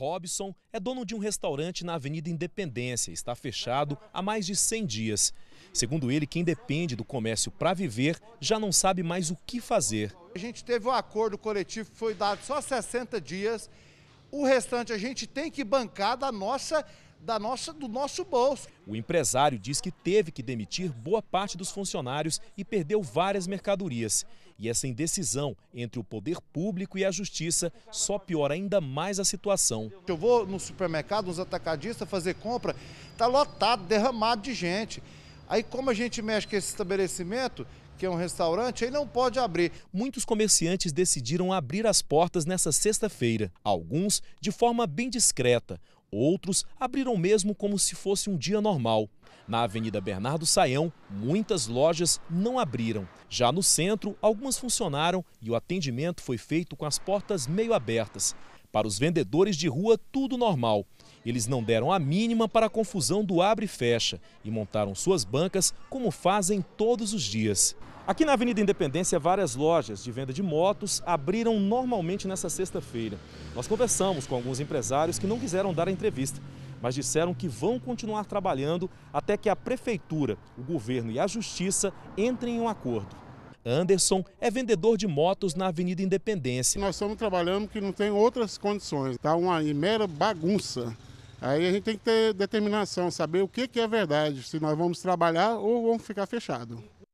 Robson é dono de um restaurante na Avenida Independência. Está fechado há mais de 100 dias. Segundo ele, quem depende do comércio para viver já não sabe mais o que fazer. A gente teve um acordo coletivo que foi dado só 60 dias. O restante a gente tem que bancar da nossa da nossa, do nosso bolso. O empresário diz que teve que demitir boa parte dos funcionários e perdeu várias mercadorias. E essa indecisão entre o poder público e a justiça só piora ainda mais a situação. Eu vou no supermercado, nos atacadistas, fazer compra, está lotado, derramado de gente. Aí, como a gente mexe com esse estabelecimento, que é um restaurante, aí não pode abrir. Muitos comerciantes decidiram abrir as portas nessa sexta-feira, alguns de forma bem discreta. Outros abriram mesmo como se fosse um dia normal. Na Avenida Bernardo Saião, muitas lojas não abriram. Já no centro, algumas funcionaram e o atendimento foi feito com as portas meio abertas. Para os vendedores de rua, tudo normal. Eles não deram a mínima para a confusão do abre e fecha e montaram suas bancas como fazem todos os dias. Aqui na Avenida Independência, várias lojas de venda de motos abriram normalmente nessa sexta-feira. Nós conversamos com alguns empresários que não quiseram dar a entrevista, mas disseram que vão continuar trabalhando até que a prefeitura, o governo e a justiça entrem em um acordo. Anderson é vendedor de motos na Avenida Independência. Nós estamos trabalhando que não tem outras condições, está uma mera bagunça. Aí a gente tem que ter determinação, saber o que, que é verdade, se nós vamos trabalhar ou vamos ficar fechado.